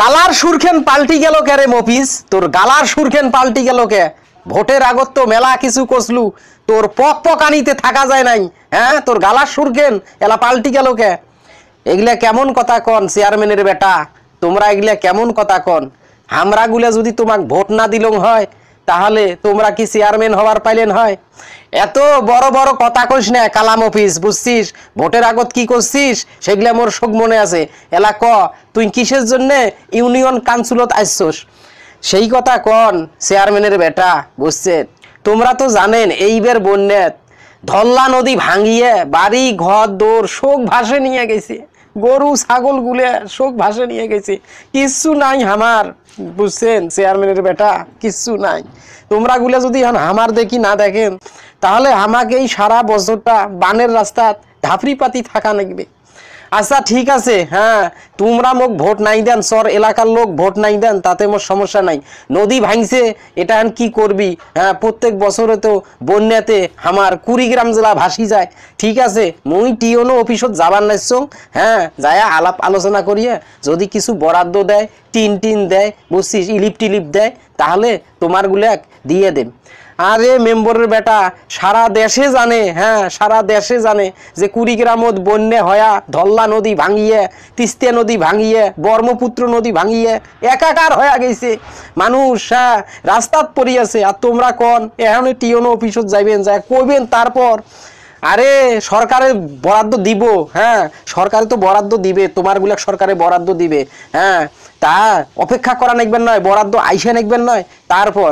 গালার সুরখেন পাল্টি গেল কে রে মফিস তোর গালার সুরখেন পাল্টি গেল কে ভোটের আগত তো মেলা কিছু কষলু তোর পক পকানিতে থাকা যায় নাই হ্যাঁ তোর গালার সুরখেন এলা পাল্টি গেল কে এগুলা কেমন কথা কন চেয়ারম্যানের বেটা তোমরা এগুলা কেমন কথা কন হামরাগুলা যদি তোমাক ভোট না দিলং হয় তাহলে তোমরা কি চেয়ারম্যান হওয়ার পাইলেন হয় এত বড় বড় কথা কইস না কালাম অফিস বুঝছিস ভোটের আগত কি করছিস সেগুলা মোর শোক মনে আছে এলা ক তুই কিসের জন্য ইউনিয়ন কাউন্সিলত আসছস সেই কথা কন চেয়ারম্যানের বেটা বুঝছে তোমরা তো জানেন এইবার বন্যাত ধল্লা নদী ভাঙিয়ে বাড়ি ঘর দোর শোক ভাসে নিয়ে গেছে গরু ছাগল গুলে শোক ভাসে নিয়ে গেছে কিচ্ছু নাই আমার বুঝছেন চেয়ারম্যানের বেটা কিচ্ছু নাই তোমরা গুলা যদি আমার দেখি না দেখেন তাহলে আমাকে এই সারা বছরটা বানের রাস্তা ধাপড়ি পাতি থাকা লাগবে আচ্ছা ঠিক আছে হ্যাঁ তোমরা মোক ভোট নাই দেন সর এলাকার লোক ভোট নাই দেন তাতে মোর সমস্যা নাই নদী ভাঙছে এটা আন কি করবি হ্যাঁ প্রত্যেক বছরে তো বন্যাতে আমার কুড়িগ্রাম জেলা ভাসি যায় ঠিক আছে মুই টিওনো অফিসত যাবার নাইছ হ্যাঁ যায় আলাপ আলোচনা করিয়া যদি কিছু বরাদ্দ দেয় টিন টিন দেয় বুঝছিস ইলিপ টিলিপ দেয় তাহলে এক দিয়ে দেন আরে মেম্বরের বেটা সারা দেশে জানে হ্যাঁ সারা দেশে জানে যে কুড়িগ্রামত বন্যে হয়া ধল্লা নদী ভাঙিয়ে তিস্তা নদী ভাঙিয়ে ব্রহ্মপুত্র নদী ভাঙিয়ে একাকার হয়ে গেছে মানুষ হ্যাঁ রাস্তাত পড়িয়াছে আর তোমরা কন এখন টিওনো অফিসত যাইবেন যা কইবেন তারপর আরে সরকারে বরাদ্দ দিব হ্যাঁ সরকারে তো বরাদ্দ দিবে তোমারগুলা সরকারে বরাদ্দ দিবে হ্যাঁ তা অপেক্ষা করা নেকবেন নয় বরাদ্দ আইসা নেকবেন নয় তারপর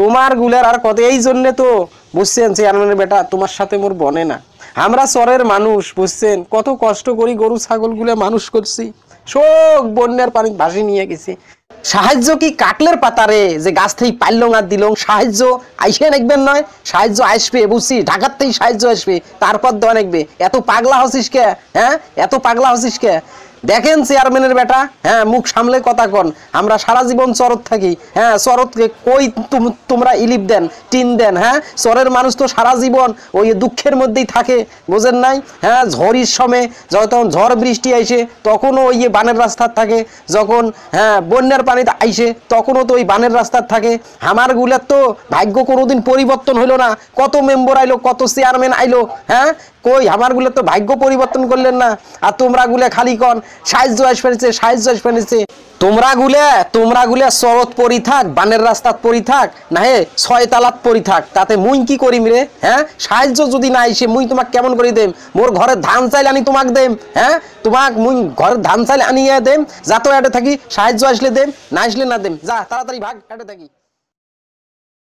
তোমার গুলার আর কত এই জন্যে তো বুঝছেন চেয়ারম্যানের বেটা তোমার সাথে মোর বনে না আমরা চরের মানুষ বুঝছেন কত কষ্ট করি গরু ছাগলগুলো মানুষ করছি সব বন্যার পানি ভাসি নিয়ে গেছি সাহায্য কি কাটলের পাতারে যে গাছ থেকে পাইল আর দিল সাহায্য আইসে নাকবেন নয় সাহায্য আসবে বুঝছি ঢাকার থেকে সাহায্য আসবে তারপর দেওয়া নাকবে এত পাগলা হসিস কে হ্যাঁ এত পাগলা হসিস কে দেখেন চেয়ারম্যানের বেটা হ্যাঁ মুখ সামলে কথা কন আমরা সারা জীবন চরত থাকি হ্যাঁ চরতকে কই তোমরা ইলিপ দেন টিন দেন হ্যাঁ চরের মানুষ তো সারা জীবন ওই দুঃখের মধ্যেই থাকে বোঝেন নাই হ্যাঁ ঝড়ির সময় যখন ঝড় বৃষ্টি আইসে তখনও ওই বানের রাস্তার থাকে যখন হ্যাঁ বন্যার বন্যার পানিতে আইসে তখনও তো ওই বানের রাস্তার থাকে আমার গুলার তো ভাগ্য কোনোদিন পরিবর্তন হইলো না কত মেম্বর আইলো কত চেয়ারম্যান আইলো হ্যাঁ কই আমারগুলো তো ভাগ্য পরিবর্তন করলেন না আর তোমরা গুলে খালি কন সাহায্য আস ফেলেছে সাহায্য আস ফেলেছে তোমরা গুলে তোমরা গুলে শরৎ পরি থাক বানের রাস্তাত পরি থাক না হে ছয় তালাত পরি থাক তাতে মুই কি করিম রে হ্যাঁ সাহায্য যদি না এসে মুই তোমাক কেমন করি দেম মোর ঘরে ধান চাইল আনি তোমাক দেম হ্যাঁ তোমাক মুই ঘরে ধান চাইল আনিয়ে দেম যা তো এটা থাকি সাহায্য আসলে দেম না আসলে না দেম যা তাড়াতাড়ি ভাগ এটা থাকি